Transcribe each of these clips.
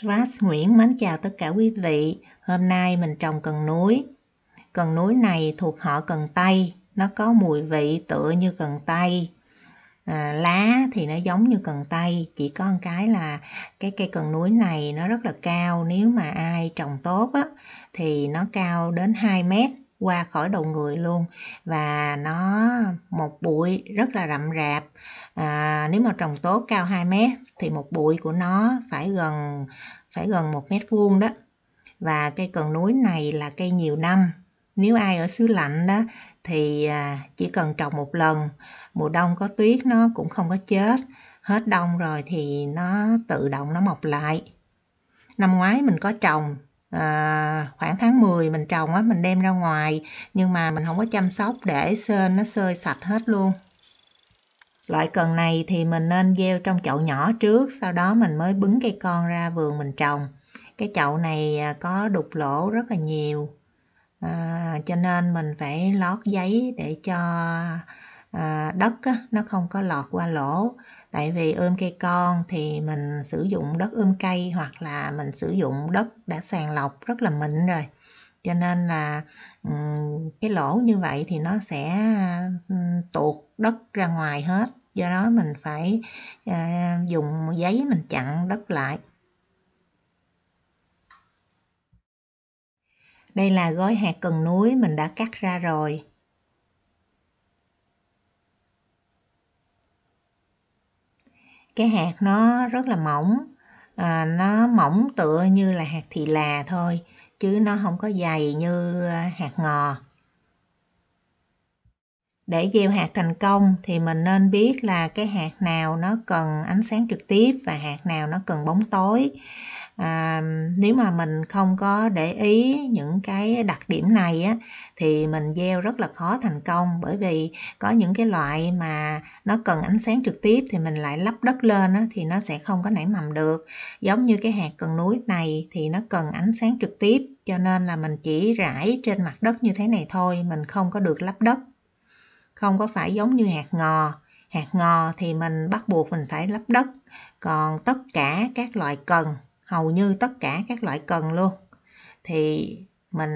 Schwarz Nguyễn mến chào tất cả quý vị. Hôm nay mình trồng cần núi. Cần núi này thuộc họ cần tây, nó có mùi vị tựa như cần tây. À, lá thì nó giống như cần tây, chỉ có một cái là cái cây cần núi này nó rất là cao, nếu mà ai trồng tốt á thì nó cao đến 2 mét qua khỏi đầu người luôn và nó một bụi rất là rậm rạp à, nếu mà trồng tốt cao 2 mét thì một bụi của nó phải gần phải gần một mét vuông đó và cây cần núi này là cây nhiều năm nếu ai ở xứ lạnh đó thì à, chỉ cần trồng một lần mùa đông có tuyết nó cũng không có chết hết đông rồi thì nó tự động nó mọc lại năm ngoái mình có trồng à, khoảng tháng 10 mình trồng á mình đem ra ngoài nhưng mà mình không có chăm sóc để sên nó sơi sạch hết luôn loại cần này thì mình nên gieo trong chậu nhỏ trước sau đó mình mới bứng cây con ra vườn mình trồng cái chậu này à, có đục lỗ rất là nhiều à, cho nên mình phải lót giấy để cho À, đất nó không có lọt qua lỗ tại vì ươm cây con thì mình sử dụng đất ươm cây hoặc là mình sử dụng đất đã sàng lọc rất là mịn rồi cho nên là cái lỗ như vậy thì nó sẽ tuột đất ra ngoài hết do đó mình phải à, dùng giấy mình chặn đất lại đây là gói hạt cần núi mình đã cắt ra rồi cái hạt nó rất là mỏng à, nó mỏng tựa như là hạt thì là thôi chứ nó không có dày như à, hạt ngò để gieo hạt thành công thì mình nên biết là cái hạt nào nó cần ánh sáng trực tiếp và hạt nào nó cần bóng tối à, nếu mà mình không có để ý những cái đặc điểm này á thì mình gieo rất là khó thành công bởi vì có những cái loại mà nó cần ánh sáng trực tiếp thì mình lại lắp đất lên á, thì nó sẽ không có nảy mầm được giống như cái hạt cần núi này thì nó cần ánh sáng trực tiếp cho nên là mình chỉ rải trên mặt đất như thế này thôi mình không có được lắp đất không có phải giống như hạt ngò hạt ngò thì mình bắt buộc mình phải lắp đất còn tất cả các loại cần hầu như tất cả các loại cần luôn thì mình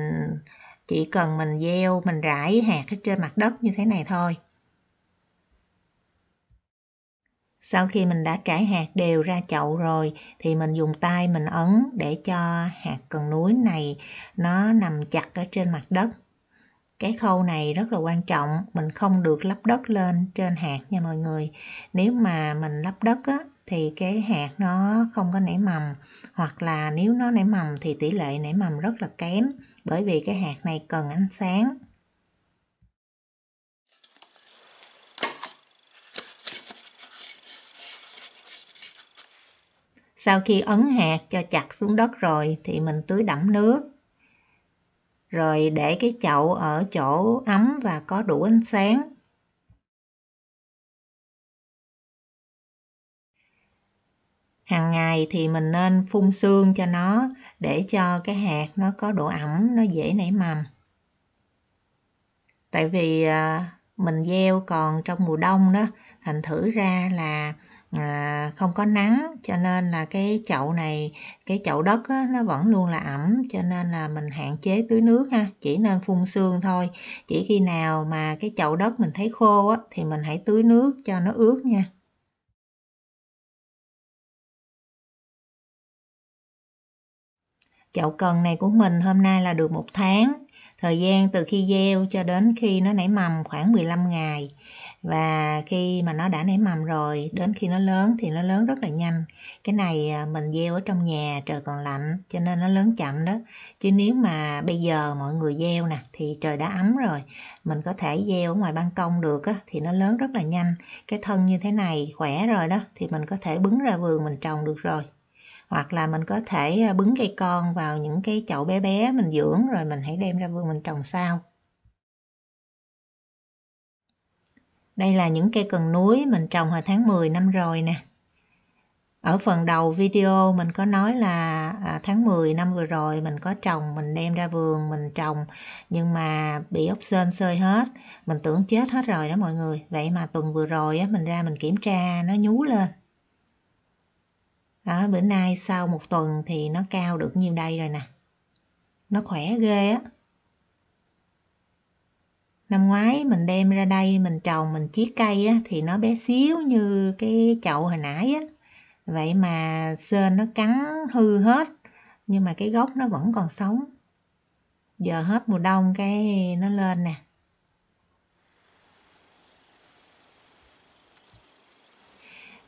chỉ cần mình gieo mình rải hạt ở trên mặt đất như thế này thôi sau khi mình đã trải hạt đều ra chậu rồi thì mình dùng tay mình ấn để cho hạt cần núi này nó nằm chặt ở trên mặt đất cái khâu này rất là quan trọng mình không được lắp đất lên trên hạt nha mọi người nếu mà mình lắp đất á, thì cái hạt nó không có nảy mầm hoặc là nếu nó nảy mầm thì tỷ lệ nảy mầm rất là kém bởi vì cái hạt này cần ánh sáng sau khi ấn hạt cho chặt xuống đất rồi thì mình tưới đẫm nước rồi để cái chậu ở chỗ ấm và có đủ ánh sáng hàng ngày thì mình nên phun sương cho nó để cho cái hạt nó có độ ẩm nó dễ nảy mầm tại vì à, mình gieo còn trong mùa đông đó thành thử ra là à, không có nắng cho nên là cái chậu này cái chậu đất á, nó vẫn luôn là ẩm cho nên là mình hạn chế tưới nước ha chỉ nên phun sương thôi chỉ khi nào mà cái chậu đất mình thấy khô á, thì mình hãy tưới nước cho nó ướt nha chậu cần này của mình hôm nay là được một tháng thời gian từ khi gieo cho đến khi nó nảy mầm khoảng 15 ngày và khi mà nó đã nảy mầm rồi đến khi nó lớn thì nó lớn rất là nhanh cái này à, mình gieo ở trong nhà trời còn lạnh cho nên nó lớn chậm đó chứ nếu mà bây giờ mọi người gieo nè thì trời đã ấm rồi mình có thể gieo ở ngoài ban công được á, thì nó lớn rất là nhanh cái thân như thế này khỏe rồi đó thì mình có thể bứng ra vườn mình trồng được rồi hoặc là mình có thể à, bứng cây con vào những cái chậu bé bé mình dưỡng rồi mình hãy đem ra vườn mình trồng sau đây là những cây cần núi mình trồng hồi tháng 10 năm rồi nè ở phần đầu video mình có nói là à, tháng 10 năm vừa rồi mình có trồng mình đem ra vườn mình trồng nhưng mà bị ốc sên sơi hết mình tưởng chết hết rồi đó mọi người vậy mà tuần vừa rồi á, mình ra mình kiểm tra nó nhú lên đó bữa nay sau một tuần thì nó cao được nhiêu đây rồi nè nó khỏe ghê á năm ngoái mình đem ra đây mình trồng mình chiết cây á thì nó bé xíu như cái chậu hồi nãy á vậy mà sên nó cắn hư hết nhưng mà cái gốc nó vẫn còn sống giờ hết mùa đông cái nó lên nè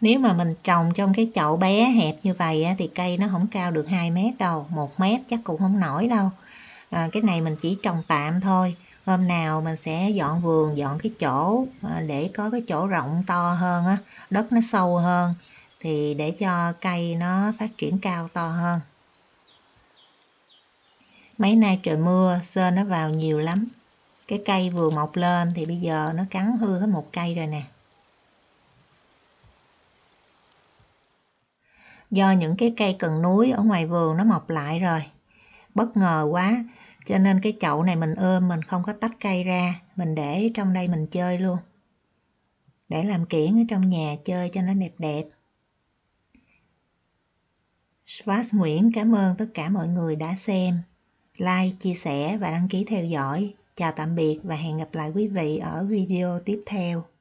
nếu mà mình trồng trong cái chậu bé hẹp như vậy á, thì cây nó không cao được 2 mét đâu một mét chắc cũng không nổi đâu à, cái này mình chỉ trồng tạm thôi hôm nào mình sẽ dọn vườn dọn cái chỗ à, để có cái chỗ rộng to hơn á đất nó sâu hơn thì để cho cây nó phát triển cao to hơn mấy nay trời mưa sơn nó vào nhiều lắm cái cây vừa mọc lên thì bây giờ nó cắn hư hết một cây rồi nè do những cái cây cần núi ở ngoài vườn nó mọc lại rồi bất ngờ quá cho nên cái chậu này mình ươm mình không có tách cây ra mình để trong đây mình chơi luôn để làm kiển ở trong nhà chơi cho nó đẹp đẹp Schwarz Nguyễn cảm ơn tất cả mọi người đã xem like, chia sẻ và đăng ký theo dõi. Chào tạm biệt và hẹn gặp lại quý vị ở video tiếp theo.